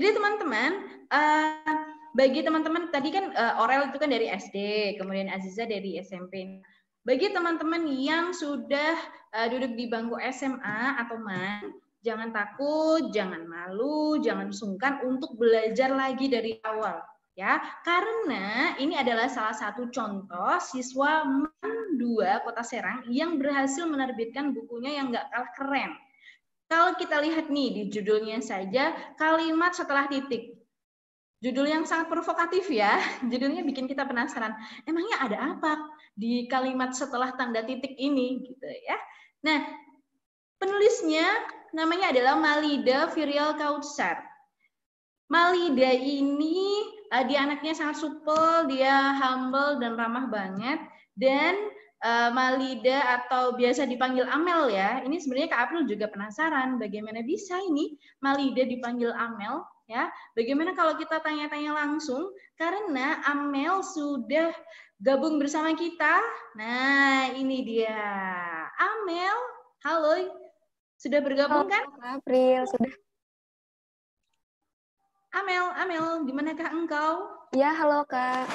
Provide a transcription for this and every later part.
Jadi teman-teman, uh, bagi teman-teman tadi kan uh, eh, Orel itu kan dari SD, kemudian Aziza dari SMP. Bagi teman-teman yang sudah uh, duduk di bangku SMA atau MAN, jangan takut, jangan malu, jangan sungkan untuk belajar lagi dari awal ya. Karena ini adalah salah satu contoh siswa MAN 2 Kota Serang yang berhasil menerbitkan bukunya yang nggak kalah keren kalau kita lihat nih di judulnya saja, kalimat setelah titik. Judul yang sangat provokatif ya, judulnya bikin kita penasaran. Emangnya ada apa di kalimat setelah tanda titik ini gitu ya. Nah, penulisnya namanya adalah Malida Virial Kautsar. Malida ini eh, dia anaknya sangat supel, dia humble dan ramah banget dan Eh, Malida atau biasa dipanggil Amel ya. Ini sebenarnya Kak April juga penasaran bagaimana bisa ini Malida dipanggil Amel ya. Bagaimana kalau kita tanya-tanya langsung karena Amel sudah gabung bersama kita. Nah, ini dia. Amel, halo. Sudah bergabung kan? April sudah. Amel, Amel, gimana kak engkau? Ya, halo kak.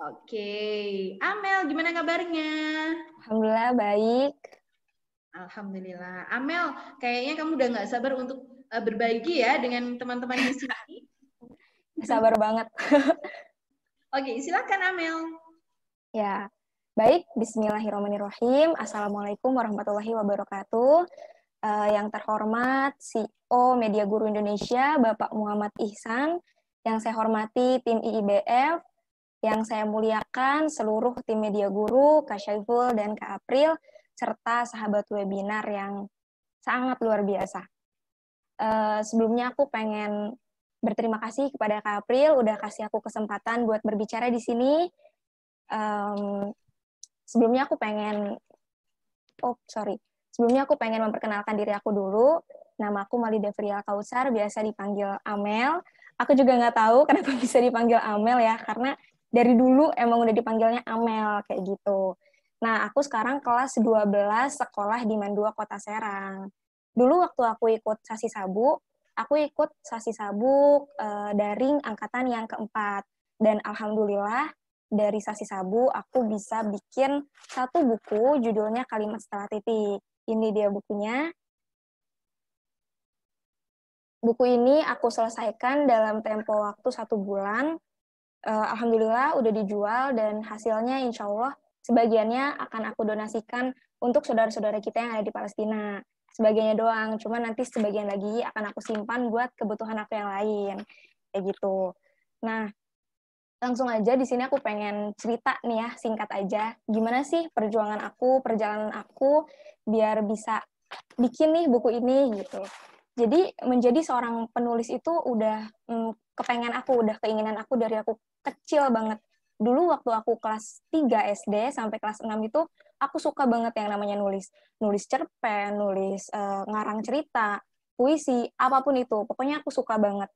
Oke, okay. Amel gimana kabarnya? Alhamdulillah baik. Alhamdulillah. Amel, kayaknya kamu udah nggak sabar untuk uh, eh, berbagi ya dengan teman-teman di sini. sabar banget. Oke, silakan Amel. Ya, baik. Bismillahirrahmanirrahim. Assalamualaikum warahmatullahi wabarakatuh. Uh, yang terhormat CEO Media Guru Indonesia Bapak Muhammad Ihsan, yang saya hormati tim IIBF, yang saya muliakan seluruh tim media guru, Kak Syaiful dan Kak April, serta sahabat webinar yang sangat luar biasa. Uh, sebelumnya aku pengen berterima kasih kepada Kak April udah kasih aku kesempatan buat berbicara di sini. Um, sebelumnya aku pengen, oh sorry, sebelumnya aku pengen memperkenalkan diri aku dulu. Nama aku Malida Frial Kausar, biasa dipanggil Amel. Aku juga nggak tahu kenapa bisa dipanggil Amel ya, karena dari dulu emang udah dipanggilnya Amel kayak gitu. Nah, aku sekarang kelas 12 sekolah di Mandua Kota Serang. Dulu waktu aku ikut sasi Sabu, aku ikut sasi sabuk e, eh, daring angkatan yang keempat. Dan alhamdulillah dari sasi sabu aku bisa bikin satu buku judulnya Kalimat Setelah Titik. Ini dia bukunya. Buku ini aku selesaikan dalam tempo waktu satu bulan uh, alhamdulillah udah dijual dan hasilnya insya Allah sebagiannya akan aku donasikan untuk saudara-saudara kita yang ada di Palestina. Sebagiannya doang, cuma nanti sebagian lagi akan aku simpan buat kebutuhan aku yang lain. Kayak gitu. Nah, langsung aja di sini aku pengen cerita nih ya, singkat aja. Gimana sih perjuangan aku, perjalanan aku biar bisa bikin nih buku ini gitu. Jadi menjadi seorang penulis itu udah mm, kepengen aku, udah keinginan aku dari aku kecil banget. Dulu waktu aku kelas 3 SD sampai kelas 6 itu aku suka banget yang namanya nulis. Nulis cerpen, nulis uh, ngarang cerita, puisi, apapun itu. Pokoknya aku suka banget.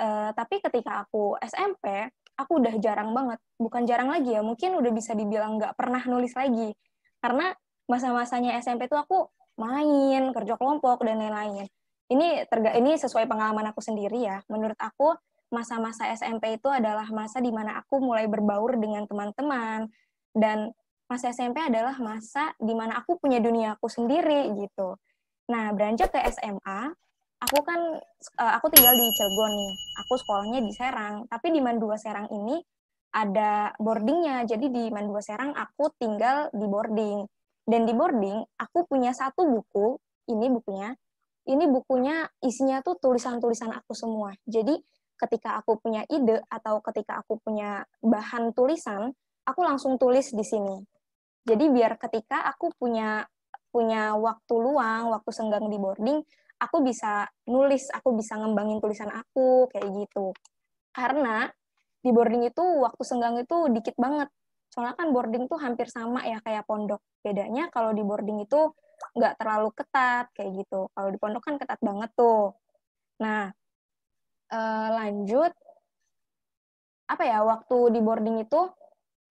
Uh, tapi ketika aku SMP, aku udah jarang banget. Bukan jarang lagi ya, mungkin udah bisa dibilang nggak pernah nulis lagi. Karena masa-masanya SMP tuh aku main, kerja kelompok, dan lain-lain ini terga ini sesuai pengalaman aku sendiri ya. Menurut aku masa-masa SMP itu adalah masa di mana aku mulai berbaur dengan teman-teman dan masa SMP adalah masa di mana aku punya dunia aku sendiri gitu. Nah, beranjak ke SMA, aku kan eh, aku tinggal di Cilegon nih. Aku sekolahnya di Serang, tapi di Mandua Serang ini ada boardingnya. Jadi di Mandua Serang aku tinggal di boarding. Dan di boarding aku punya satu buku, ini bukunya, ini bukunya isinya tuh tulisan-tulisan aku semua. Jadi ketika aku punya ide atau ketika aku punya bahan tulisan, aku langsung tulis di sini. Jadi biar ketika aku punya punya waktu luang, waktu senggang di boarding, aku bisa nulis, aku bisa ngembangin tulisan aku kayak gitu. Karena di boarding itu waktu senggang itu dikit banget. Soalnya kan boarding tuh hampir sama ya kayak pondok. Bedanya kalau di boarding itu nggak terlalu ketat kayak gitu. Kalau di pondok kan ketat banget tuh. Nah, eh, lanjut apa ya waktu di boarding itu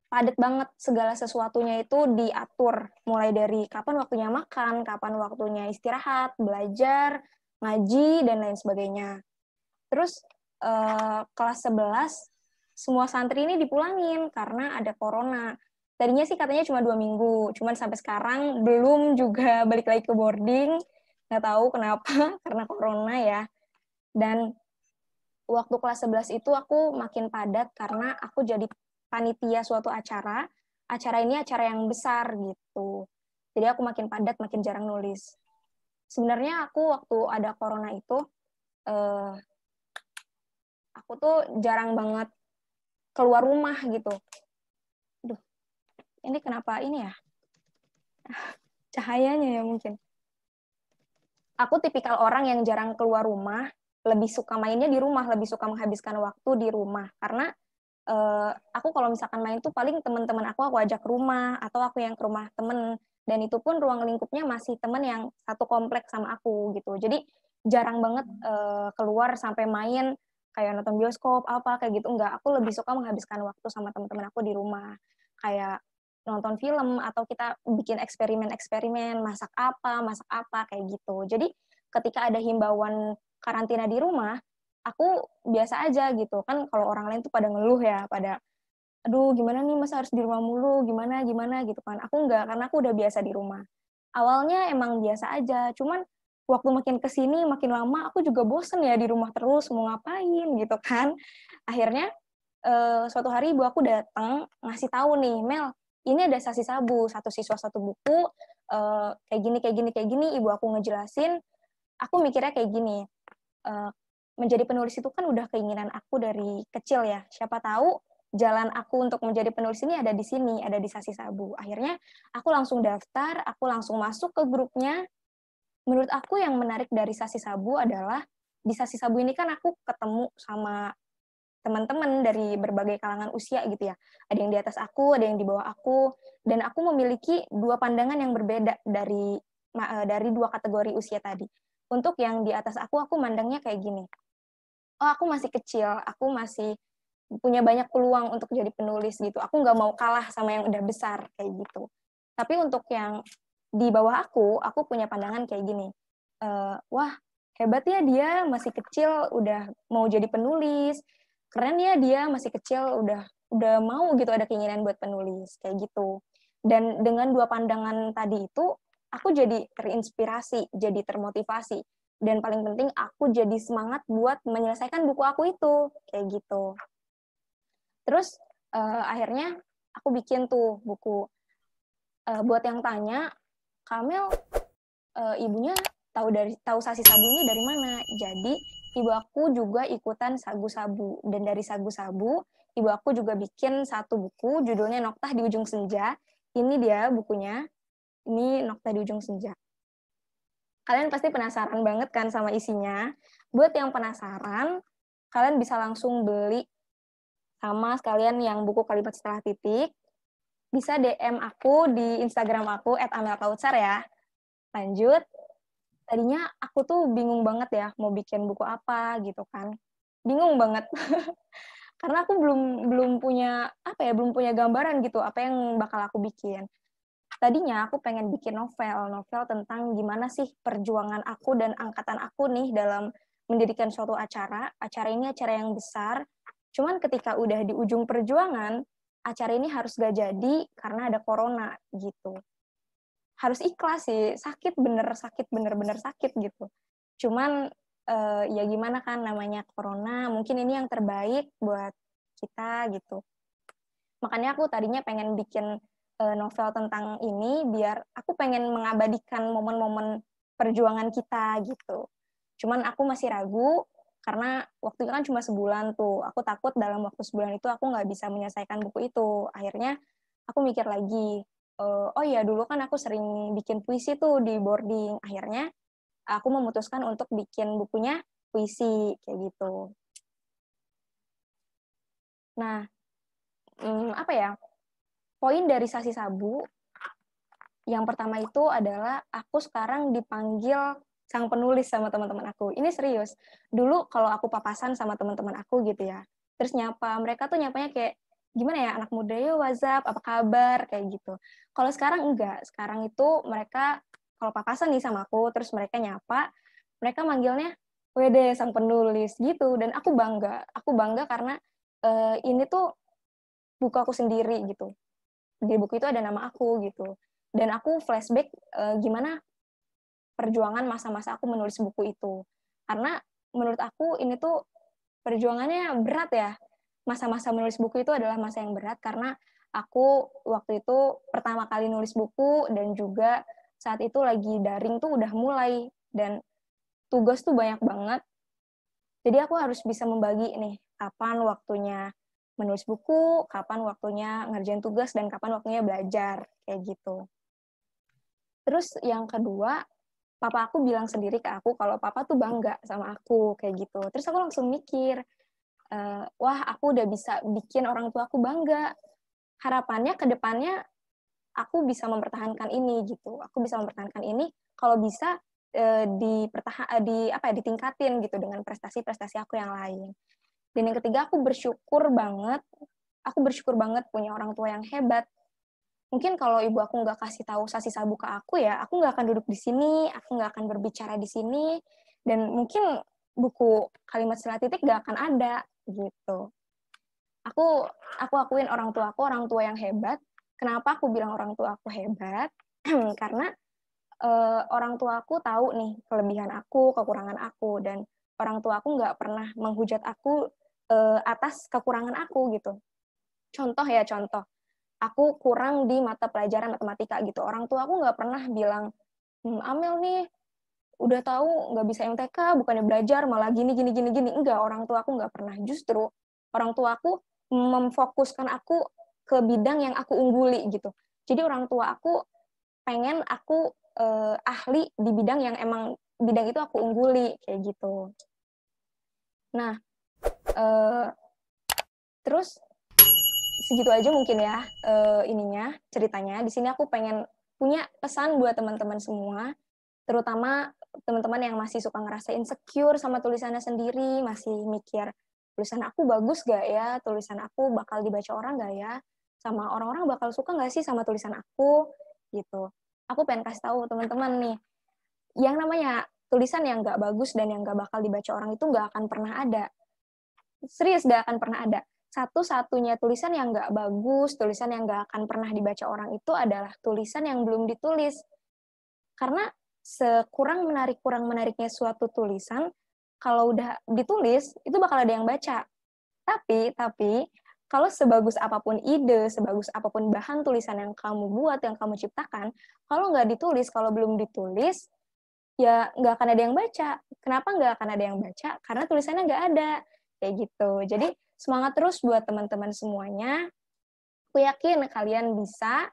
padat banget segala sesuatunya itu diatur mulai dari kapan waktunya makan, kapan waktunya istirahat, belajar, ngaji dan lain sebagainya. Terus eh, kelas 11 semua santri ini dipulangin karena ada corona. Tadinya sih katanya cuma dua minggu, cuman sampai sekarang belum juga balik lagi ke boarding. Nggak tahu kenapa, karena corona ya. Dan waktu kelas 11 itu aku makin padat karena aku jadi panitia suatu acara. Acara ini acara yang besar gitu. Jadi aku makin padat, makin jarang nulis. Sebenarnya aku waktu ada corona itu, eh, aku tuh jarang banget keluar rumah gitu ini kenapa ini ya? Cahayanya ya mungkin. Aku tipikal orang yang jarang keluar rumah, lebih suka mainnya di rumah, lebih suka menghabiskan waktu di rumah. Karena eh, aku kalau misalkan main tuh paling teman-teman aku aku ajak ke rumah atau aku yang ke rumah temen dan itu pun ruang lingkupnya masih temen yang satu kompleks sama aku gitu. Jadi jarang banget uh, keluar sampai main kayak nonton bioskop apa kayak gitu enggak aku lebih suka menghabiskan waktu sama teman-teman aku di rumah kayak nonton film atau kita bikin eksperimen-eksperimen masak apa masak apa kayak gitu jadi ketika ada himbauan karantina di rumah aku biasa aja gitu kan kalau orang lain tuh pada ngeluh ya pada aduh gimana nih masa harus di rumah mulu gimana gimana gitu kan aku nggak karena aku udah biasa di rumah awalnya emang biasa aja cuman waktu makin kesini makin lama aku juga bosen ya di rumah terus mau ngapain gitu kan akhirnya uh, suatu hari ibu aku datang ngasih tahu nih Mel ini ada sasi sabu satu siswa satu buku uh, kayak gini kayak gini kayak gini ibu aku ngejelasin aku mikirnya kayak gini uh, menjadi penulis itu kan udah keinginan aku dari kecil ya siapa tahu jalan aku untuk menjadi penulis ini ada di sini ada di sasi sabu akhirnya aku langsung daftar aku langsung masuk ke grupnya menurut aku yang menarik dari sasi sabu adalah di sasi sabu ini kan aku ketemu sama teman-teman dari berbagai kalangan usia gitu ya. Ada yang di atas aku, ada yang di bawah aku, dan aku memiliki dua pandangan yang berbeda dari eh, dari dua kategori usia tadi. Untuk yang di atas aku, aku mandangnya kayak gini. Oh, aku masih kecil, aku masih punya banyak peluang untuk jadi penulis gitu. Aku nggak mau kalah sama yang udah besar kayak gitu. Tapi untuk yang di bawah aku, aku punya pandangan kayak gini. Uh, wah, hebat ya dia masih kecil udah mau jadi penulis, keren ya dia masih kecil udah udah mau gitu ada keinginan buat penulis kayak gitu dan dengan dua pandangan tadi itu aku jadi terinspirasi jadi termotivasi dan paling penting aku jadi semangat buat menyelesaikan buku aku itu kayak gitu terus uh, akhirnya aku bikin tuh buku uh, buat yang tanya Kamel uh, ibunya tahu dari tahu sasi sabu ini dari mana jadi ibu aku juga ikutan sagu-sabu dan dari sagu-sabu ibu aku juga bikin satu buku judulnya Noktah di ujung senja. Ini dia bukunya. Ini Noktah di ujung senja. Kalian pasti penasaran banget kan sama isinya. Buat yang penasaran, kalian bisa langsung beli sama sekalian yang buku kalimat setelah titik. Bisa DM aku di Instagram aku @amelkautsar ya. Lanjut, tadinya aku tuh bingung banget ya mau bikin buku apa gitu kan bingung banget karena aku belum belum punya apa ya belum punya gambaran gitu apa yang bakal aku bikin tadinya aku pengen bikin novel novel tentang gimana sih perjuangan aku dan angkatan aku nih dalam mendirikan suatu acara acara ini acara yang besar cuman ketika udah di ujung perjuangan acara ini harus gak jadi karena ada corona gitu harus ikhlas sih sakit bener sakit bener-bener sakit gitu cuman uh, ya gimana kan namanya corona mungkin ini yang terbaik buat kita gitu makanya aku tadinya pengen bikin uh, novel tentang ini biar aku pengen mengabadikan momen-momen perjuangan kita gitu cuman aku masih ragu karena waktunya kan cuma sebulan tuh aku takut dalam waktu sebulan itu aku nggak bisa menyelesaikan buku itu akhirnya aku mikir lagi uh, oh iya dulu kan aku sering bikin puisi tuh di boarding. Akhirnya aku memutuskan untuk bikin bukunya puisi kayak gitu. Nah, um, apa ya? Poin dari Sasi Sabu yang pertama itu adalah aku sekarang dipanggil sang penulis sama teman-teman aku. Ini serius. Dulu kalau aku papasan sama teman-teman aku gitu ya, terus nyapa, mereka tuh nyapanya kayak gimana ya anak muda ya WhatsApp apa kabar kayak gitu. Kalau sekarang enggak, sekarang itu mereka kalau papasan nih sama aku terus mereka nyapa, mereka manggilnya Wede sang penulis gitu dan aku bangga, aku bangga karena uh, ini tuh buku aku sendiri gitu. Di buku itu ada nama aku gitu. Dan aku flashback uh, gimana perjuangan masa-masa aku menulis buku itu. Karena menurut aku ini tuh perjuangannya berat ya masa-masa menulis buku itu adalah masa yang berat karena aku waktu itu pertama kali nulis buku dan juga saat itu lagi daring tuh udah mulai dan tugas tuh banyak banget. Jadi aku harus bisa membagi nih kapan waktunya menulis buku, kapan waktunya ngerjain tugas dan kapan waktunya belajar kayak gitu. Terus yang kedua, papa aku bilang sendiri ke aku kalau papa tuh bangga sama aku kayak gitu. Terus aku langsung mikir, uh, wah aku udah bisa bikin orang tua aku bangga. Harapannya ke depannya aku bisa mempertahankan ini gitu. Aku bisa mempertahankan ini kalau bisa uh, di apa ya ditingkatin gitu dengan prestasi-prestasi aku yang lain. Dan yang ketiga aku bersyukur banget, aku bersyukur banget punya orang tua yang hebat. Mungkin kalau ibu aku nggak kasih tahu sasi sabu ke aku ya, aku nggak akan duduk di sini, aku nggak akan berbicara di sini, dan mungkin buku kalimat sila titik gak akan ada gitu aku aku akuin orang tua aku orang tua yang hebat kenapa aku bilang orang tua aku hebat karena uh, orang tua aku tahu nih kelebihan aku kekurangan aku dan orang tua aku nggak pernah menghujat aku uh, atas kekurangan aku gitu contoh ya contoh aku kurang di mata pelajaran matematika gitu orang tua aku nggak pernah bilang hmm, Amel nih udah tahu nggak bisa MTK bukannya belajar malah gini gini gini gini enggak orang tua aku nggak pernah justru orang tua aku memfokuskan aku ke bidang yang aku ungguli gitu jadi orang tua aku pengen aku eh, ahli di bidang yang emang bidang itu aku ungguli kayak gitu nah eh, terus segitu aja mungkin ya eh, ininya ceritanya di sini aku pengen punya pesan buat teman-teman semua terutama teman-teman yang masih suka ngerasa insecure sama tulisannya sendiri, masih mikir tulisan aku bagus gak ya, tulisan aku bakal dibaca orang gak ya, sama orang-orang bakal suka gak sih sama tulisan aku gitu. Aku pengen kasih tahu teman-teman nih, yang namanya tulisan yang gak bagus dan yang gak bakal dibaca orang itu gak akan pernah ada. Serius gak akan pernah ada. Satu-satunya tulisan yang gak bagus, tulisan yang gak akan pernah dibaca orang itu adalah tulisan yang belum ditulis. Karena sekurang menarik kurang menariknya suatu tulisan kalau udah ditulis itu bakal ada yang baca tapi tapi kalau sebagus apapun ide, sebagus apapun bahan tulisan yang kamu buat, yang kamu ciptakan, kalau nggak ditulis, kalau belum ditulis, ya nggak akan ada yang baca. Kenapa nggak akan ada yang baca? Karena tulisannya nggak ada. Kayak gitu. Jadi semangat terus buat teman-teman semuanya. Aku yakin kalian bisa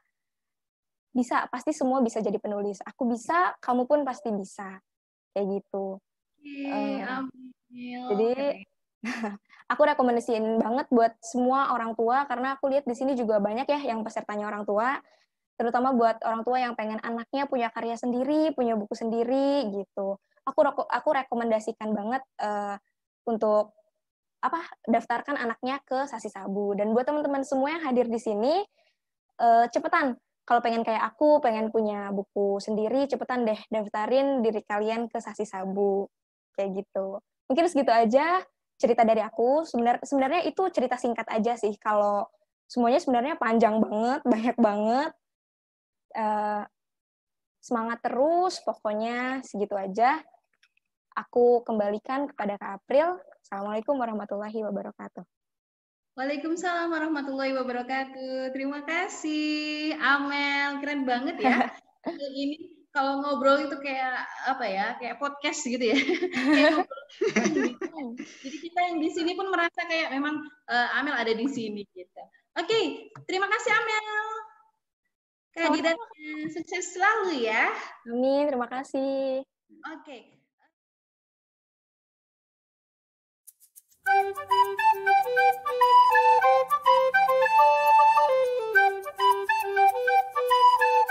bisa pasti semua bisa jadi penulis aku bisa kamu pun pasti bisa kayak gitu eh, jadi aku rekomendasiin banget buat semua orang tua karena aku lihat di sini juga banyak ya yang pesertanya orang tua terutama buat orang tua yang pengen anaknya punya karya sendiri punya buku sendiri gitu aku aku rekomendasikan banget uh, untuk apa daftarkan anaknya ke sasi sabu dan buat teman-teman semua yang hadir di sini uh, cepetan kalau pengen kayak aku, pengen punya buku sendiri, cepetan deh daftarin diri kalian ke Sasi Sabu. Kayak gitu. Mungkin segitu aja cerita dari aku. Sebenar, sebenarnya itu cerita singkat aja sih. Kalau semuanya sebenarnya panjang banget, banyak banget. Uh, semangat terus, pokoknya segitu aja. Aku kembalikan kepada Kak April. Assalamualaikum warahmatullahi wabarakatuh. Waalaikumsalam warahmatullahi wabarakatuh. Terima kasih Amel, keren banget ya. Ini kalau ngobrol itu kayak apa ya? Kayak podcast gitu ya. Jadi kita yang di sini pun merasa kayak memang uh, Amel ada di sini gitu. Oke, okay, terima kasih Amel. Kandidat sukses selalu ya. Amin, terima kasih. Oke. Okay. ハハハハ